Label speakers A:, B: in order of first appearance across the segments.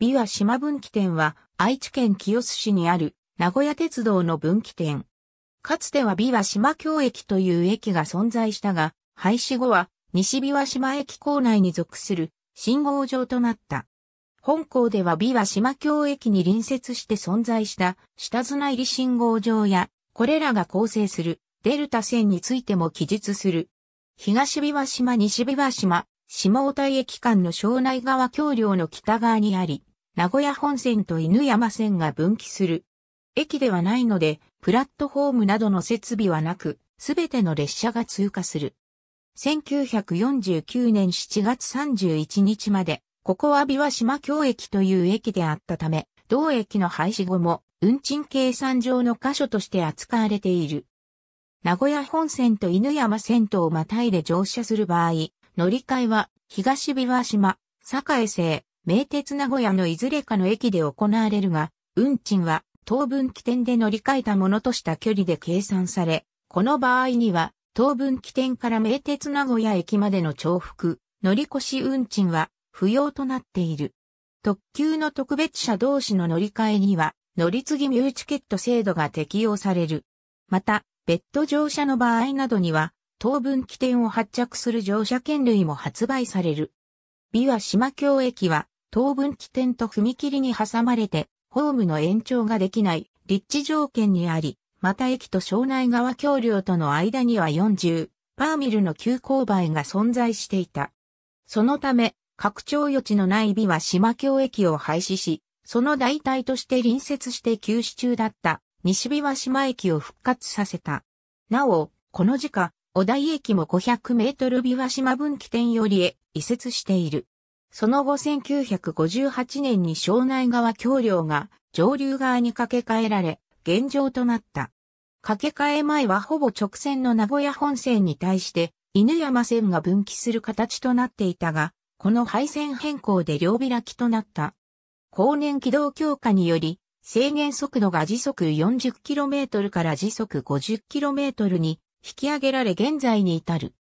A: 琵琶島分岐点は愛知県清須市にある名古屋鉄道の分岐点。かつては琵琶島京駅という駅が存在したが、廃止後は西琵琶島駅構内に属する信号場となった。本校では琵琶島京駅に隣接して存在した下綱入り信号場や、これらが構成するデルタ線についても記述する。東琵琶島西琵琶島、下大田駅間の庄内川橋梁の北側にあり、名古屋本線と犬山線が分岐する。駅ではないので、プラットフォームなどの設備はなく、すべての列車が通過する。1949年7月31日まで、ここは琵琶島京駅という駅であったため、同駅の廃止後も、運賃計算上の箇所として扱われている。名古屋本線と犬山線とをまたいで乗車する場合、乗り換えは、東琵琶島、栄西、名鉄名古屋のいずれかの駅で行われるが、運賃は当分起点で乗り換えたものとした距離で計算され、この場合には、当分起点から名鉄名古屋駅までの重複、乗り越し運賃は不要となっている。特急の特別車同士の乗り換えには、乗り継ぎミューチケット制度が適用される。また、別途乗車の場合などには、当分起点を発着する乗車券類も発売される。美和島京駅は、当分起点と踏切に挟まれて、ホームの延長ができない、立地条件にあり、また駅と庄内川橋梁との間には40、パーミルの急勾配が存在していた。そのため、拡張余地のない美は島京駅を廃止し、その代替として隣接して休止中だった西美和島駅を復活させた。なお、この時下、小台駅も500メートル美和島分岐点よりへ移設している。その後1958年に庄内川橋梁が上流側に掛け替えられ、現状となった。掛け替え前はほぼ直線の名古屋本線に対して犬山線が分岐する形となっていたが、この配線変更で両開きとなった。後年軌道強化により、制限速度が時速 40km から時速 50km に引き上げられ現在に至る。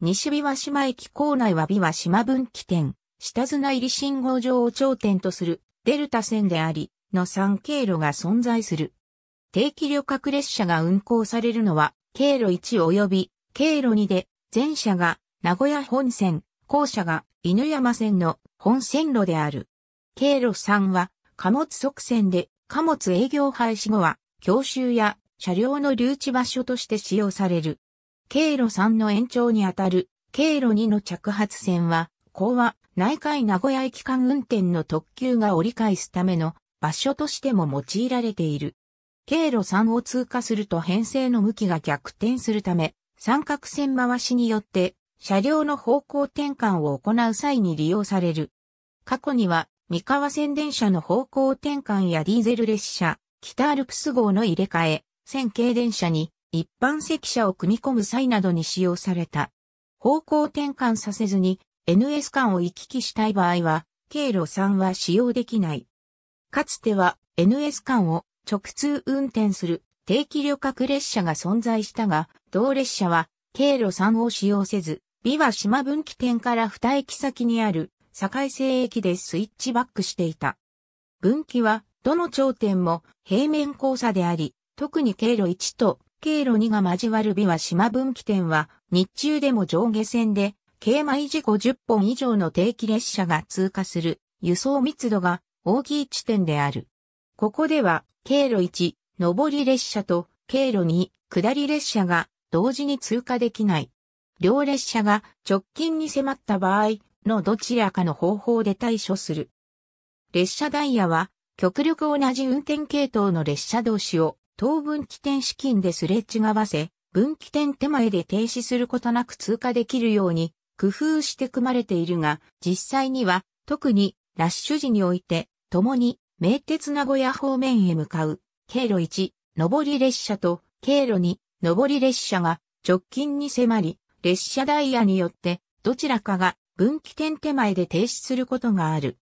A: 西日和島駅構内は日和島分岐点。下綱入り信号場を頂点とするデルタ線であり、の3経路が存在する。定期旅客列車が運行されるのは、経路1及び経路2で、前車が名古屋本線、後車が犬山線の本線路である。経路3は貨物側線で貨物営業廃止後は教習や車両の留置場所として使用される。経路3の延長にあたる経路2の着発線は港は内海名古屋駅間運転の特急が折り返すための場所としても用いられている。経路3を通過すると編成の向きが逆転するため、三角線回しによって車両の方向転換を行う際に利用される。過去には三河線電車の方向転換やディーゼル列車、北アルプス号の入れ替え、線形電車に一般席車を組み込む際などに使用された。方向転換させずに NS 間を行き来したい場合は、経路3は使用できない。かつては NS 間を直通運転する定期旅客列車が存在したが、同列車は経路3を使用せず、美和島分岐点から二駅先にある堺西駅でスイッチバックしていた。分岐はどの頂点も平面交差であり、特に経路1と経路2が交わる美和島分岐点は日中でも上下線で経米時50本以上の定期列車が通過する輸送密度が大きい地点である。ここでは、経路1、上り列車と、経路2、下り列車が同時に通過できない。両列車が直近に迫った場合のどちらかの方法で対処する。列車ダイヤは、極力同じ運転系統の列車同士を当分起点資金ですれ違わせ、分岐点手前で停止することなく通過できるように工夫して組まれているが、実際には特にラッシュ時において、共に名鉄名古屋方面へ向かう経路1、上り列車と経路2、上り列車が直近に迫り、列車ダイヤによってどちらかが分岐点手前で停止することがある。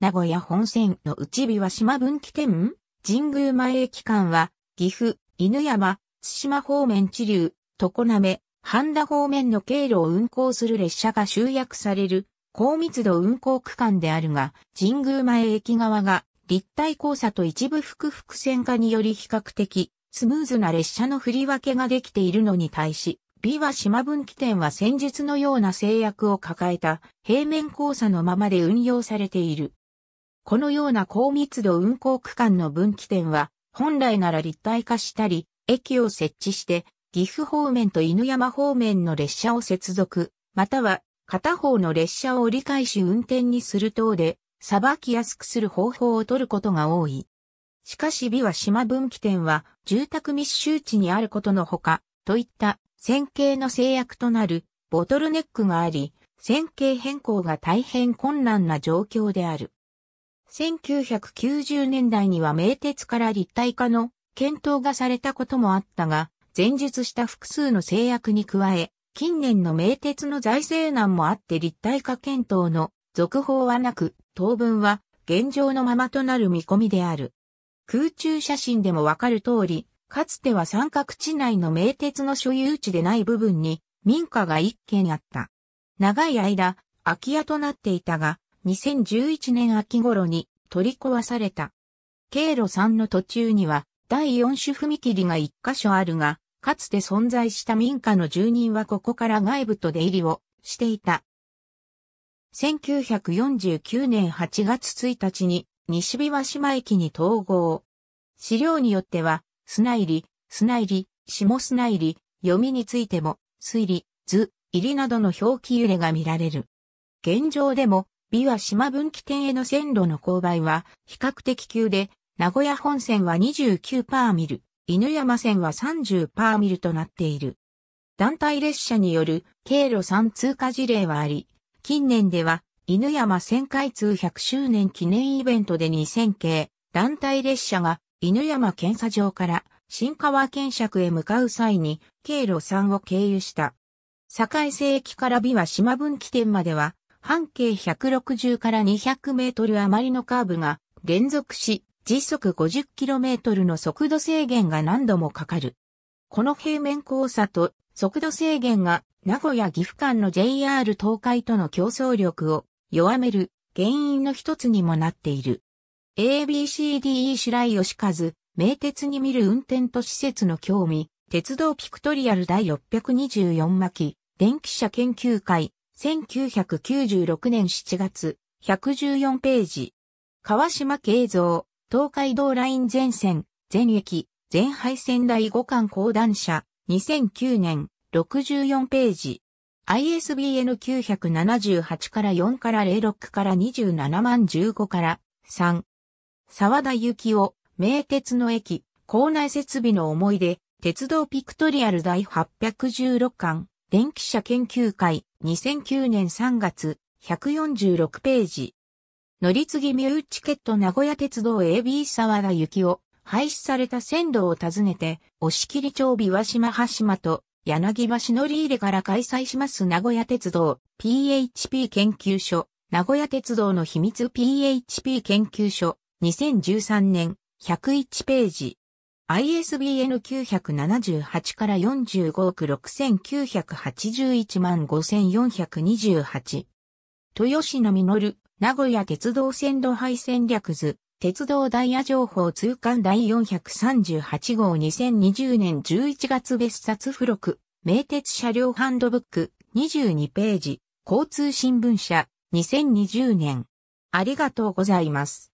A: 名古屋本線の内は島分岐点神宮前駅間は岐阜、犬山、津島方面地流、常滑、半田方面の経路を運行する列車が集約される高密度運行区間であるが、神宮前駅側が立体交差と一部複々線化により比較的スムーズな列車の振り分けができているのに対し、B は島分岐点は先日のような制約を抱えた平面交差のままで運用されている。このような高密度運行区間の分岐点は、本来なら立体化したり、駅を設置して岐阜方面と犬山方面の列車を接続、または片方の列車を折り返し運転にする等で、さばきやすくする方法を取ることが多い。しかし美は島分岐点は住宅密集地にあることのほか、といった線形の制約となるボトルネックがあり、線形変更が大変困難な状況である。1990年代には名鉄から立体化の検討がされたこともあったが、前述した複数の制約に加え、近年の名鉄の財政難もあって立体化検討の続報はなく、当分は現状のままとなる見込みである。空中写真でもわかる通り、かつては三角地内の名鉄の所有地でない部分に民家が一軒あった。長い間、空き家となっていたが、2011年秋頃に取り壊された。経路3の途中には第4種踏切が1箇所あるが、かつて存在した民家の住人はここから外部と出入りをしていた。1949年8月1日に西琵琶島駅に統合。資料によっては、砂入り、砂入り、下砂入り、読みについても、水理、図、入りなどの表記揺れが見られる。現状でも、琵琶島分岐点への線路の勾配は比較的急で、名古屋本線は29パーミル、犬山線は30パーミルとなっている。団体列車による経路3通過事例はあり、近年では犬山線開通100周年記念イベントで2000系団体列車が犬山検査場から新川検釈へ向かう際に経路3を経由した。堺西駅から美和島分岐点までは半径160から200メートル余りのカーブが連続し時速 50km の速度制限が何度もかかる。この平面交差と速度制限が名古屋岐阜間の JR 東海との競争力を弱める原因の一つにもなっている。ABCDE 白井義和、名鉄に見る運転と施設の興味、鉄道ピクトリアル第624巻、電気車研究会、1996年7月、114ページ。川島慶三、東海道ライン全線、全駅、全廃線第5巻講談社、2009年、64ページ。ISBN 978から4から06から27万15から3。沢田幸雄、名鉄の駅、校内設備の思い出、鉄道ピクトリアル第816巻、電気車研究会、2009年3月、146ページ。乗り継ぎミューチケット名古屋鉄道 AB 沢田幸を廃止された線路を訪ねて、押切町美和島橋間と柳橋乗り入れから開催します名古屋鉄道 PHP 研究所、名古屋鉄道の秘密 PHP 研究所、2013年、101ページ。ISBN 978から45億6981万5428。豊野実名古屋鉄道線路配線略図、鉄道ダイヤ情報通貫第438号2020年11月別冊付録、名鉄車両ハンドブック、22ページ、交通新聞社、2020年。ありがとうございます。